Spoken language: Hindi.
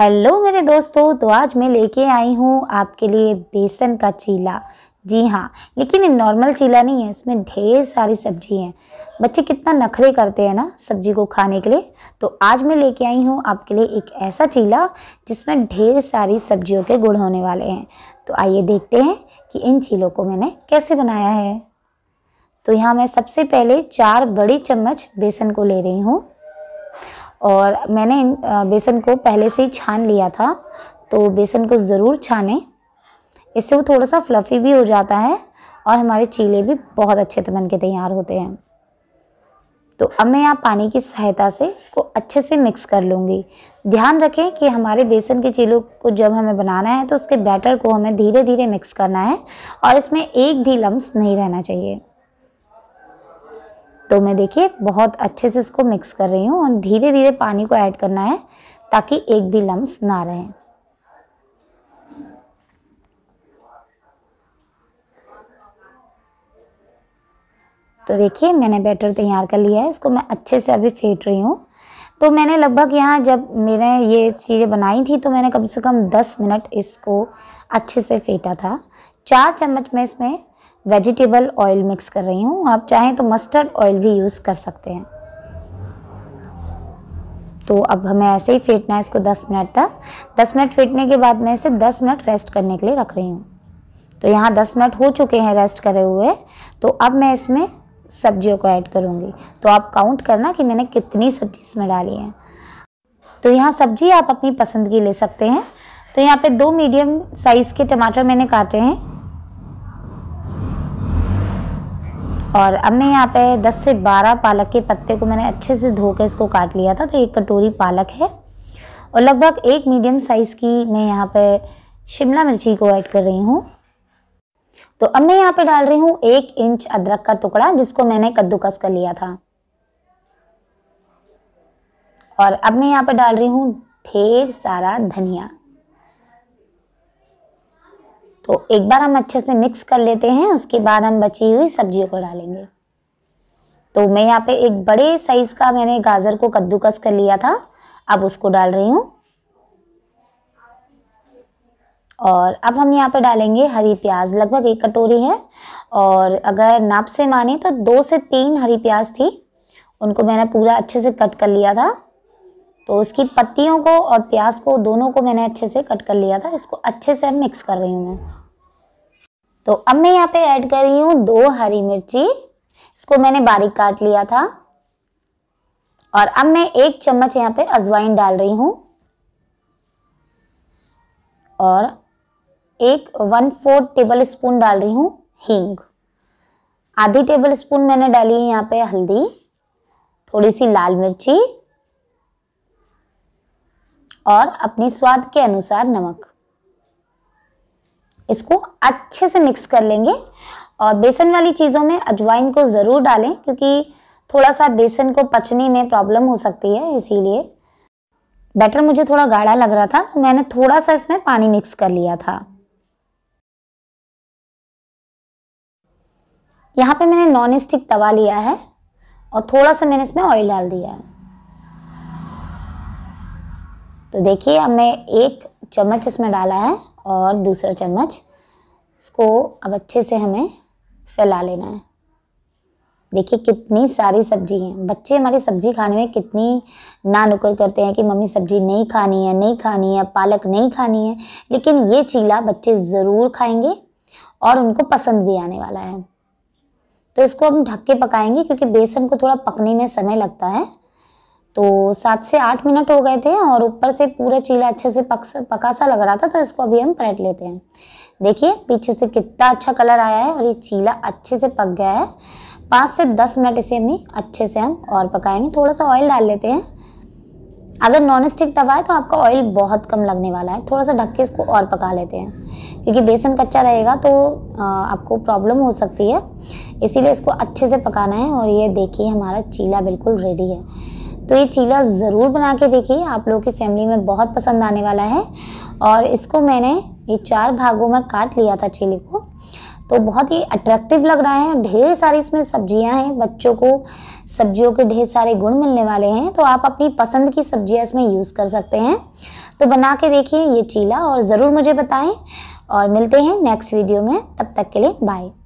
हेलो मेरे दोस्तों तो आज मैं लेके आई हूँ आपके लिए बेसन का चीला जी हाँ लेकिन ये नॉर्मल चीला नहीं है इसमें ढेर सारी सब्जी हैं बच्चे कितना नखरे करते हैं ना सब्जी को खाने के लिए तो आज मैं लेके आई हूँ आपके लिए एक ऐसा चीला जिसमें ढेर सारी सब्जियों के गुड़ होने वाले हैं तो आइए देखते हैं कि इन चीलों को मैंने कैसे बनाया है तो यहाँ मैं सबसे पहले चार बड़ी चम्मच बेसन को ले रही हूँ और मैंने बेसन को पहले से ही छान लिया था तो बेसन को ज़रूर छाने इससे वो थोड़ा सा फ्लफ़ी भी हो जाता है और हमारे चीले भी बहुत अच्छे से बन के तैयार होते हैं तो अब मैं यहाँ पानी की सहायता से इसको अच्छे से मिक्स कर लूँगी ध्यान रखें कि हमारे बेसन के चीलों को जब हमें बनाना है तो उसके बैटर को हमें धीरे धीरे मिक्स करना है और इसमें एक भी लम्स नहीं रहना चाहिए तो मैं देखिए बहुत अच्छे से इसको मिक्स कर रही हूँ और धीरे धीरे पानी को ऐड करना है ताकि एक भी लम्ब ना रहे तो देखिए मैंने बैटर तैयार कर लिया है इसको मैं अच्छे से अभी फेंट रही हूँ तो मैंने लगभग यहाँ जब मैंने ये चीज़ें बनाई थी तो मैंने कम से कम 10 मिनट इसको अच्छे से फेंटा था चार चम्मच मैं इसमें वेजिटेबल ऑयल मिक्स कर रही हूँ आप चाहें तो मस्टर्ड ऑयल भी यूज़ कर सकते हैं तो अब हमें ऐसे ही फेंटना है इसको 10 मिनट तक 10 मिनट फेंटने के बाद मैं इसे 10 मिनट रेस्ट करने के लिए रख रही हूँ तो यहाँ 10 मिनट हो चुके हैं रेस्ट करे हुए तो अब मैं इसमें सब्जियों को ऐड करूँगी तो आप काउंट करना कि मैंने कितनी सब्जी इसमें डाली है तो यहाँ सब्जी आप अपनी पसंद की ले सकते हैं तो यहाँ पे दो मीडियम साइज़ के टमाटर मैंने काटे हैं और अब मैं यहाँ पे 10 से 12 पालक के पत्ते को मैंने अच्छे से धो के इसको काट लिया था तो एक कटोरी पालक है और लगभग एक मीडियम साइज़ की मैं यहाँ पे शिमला मिर्ची को ऐड कर रही हूँ तो अब मैं यहाँ पे डाल रही हूँ एक इंच अदरक का टुकड़ा जिसको मैंने कद्दूकस कर लिया था और अब मैं यहाँ पे डाल रही हूँ ढेर सारा धनिया तो एक बार हम अच्छे से मिक्स कर लेते हैं उसके बाद हम बची हुई सब्जियों को डालेंगे तो मैं यहाँ पे एक बड़े साइज़ का मैंने गाजर को कद्दूकस कर लिया था अब उसको डाल रही हूँ और अब हम यहाँ पे डालेंगे हरी प्याज लगभग एक कटोरी है और अगर नाप से माने तो दो से तीन हरी प्याज थी उनको मैंने पूरा अच्छे से कट कर लिया था तो इसकी पत्तियों को और प्याज को दोनों को मैंने अच्छे से कट कर लिया था इसको अच्छे से मिक्स कर रही हूँ मैं तो अब मैं यहाँ पे ऐड कर रही हूँ दो हरी मिर्ची इसको मैंने बारीक काट लिया था और अब मैं एक चम्मच यहाँ पे अजवाइन डाल रही हूँ और एक वन फोर्थ टेबल स्पून डाल रही हूँ हींग आधी टेबल स्पून मैंने डाली है यहाँ पे हल्दी थोड़ी सी लाल मिर्ची और अपने स्वाद के अनुसार नमक इसको अच्छे से मिक्स कर लेंगे और बेसन वाली चीज़ों में अजवाइन को ज़रूर डालें क्योंकि थोड़ा सा बेसन को पचने में प्रॉब्लम हो सकती है इसीलिए बैटर मुझे थोड़ा गाढ़ा लग रहा था तो मैंने थोड़ा सा इसमें पानी मिक्स कर लिया था यहाँ पे मैंने नॉन स्टिक तवा लिया है और थोड़ा सा मैंने इसमें ऑयल डाल दिया है तो देखिए अब मैं एक चम्मच इसमें डाला है और दूसरा चम्मच इसको अब अच्छे से हमें फैला लेना है देखिए कितनी सारी सब्जी हैं बच्चे हमारी सब्जी खाने में कितनी ना नुकर करते हैं कि मम्मी सब्जी नहीं खानी है नहीं खानी है पालक नहीं खानी है लेकिन ये चीला बच्चे ज़रूर खाएंगे और उनको पसंद भी आने वाला है तो इसको हम ढक के पकाएंगे क्योंकि बेसन को थोड़ा पकने में समय लगता है तो सात से आठ मिनट हो गए थे और ऊपर से पूरा चीला अच्छे से पक पका सा लग रहा था तो इसको अभी हम पलट लेते हैं देखिए पीछे से कितना अच्छा कलर आया है और ये चीला अच्छे से पक गया है पाँच से दस मिनट इसे हमें अच्छे से हम और पकाएंगे थोड़ा सा ऑयल डाल लेते हैं अगर नॉन स्टिक तवा है तो आपका ऑयल बहुत कम लगने वाला है थोड़ा सा ढक के इसको और पका लेते हैं क्योंकि बेसन कच्चा रहेगा तो आपको प्रॉब्लम हो सकती है इसीलिए इसको अच्छे से पकाना है और ये देखिए हमारा चीला बिल्कुल रेडी है तो ये चीला ज़रूर बना के देखिए आप लोगों की फैमिली में बहुत पसंद आने वाला है और इसको मैंने ये चार भागों में काट लिया था चीले को तो बहुत ही अट्रैक्टिव लग रहा है ढेर सारी इसमें सब्जियां हैं बच्चों को सब्जियों के ढेर सारे गुण मिलने वाले हैं तो आप अपनी पसंद की सब्जियां इसमें यूज़ कर सकते हैं तो बना के देखिए ये चीला और ज़रूर मुझे बताएं और मिलते हैं नेक्स्ट वीडियो में तब तक के लिए बाय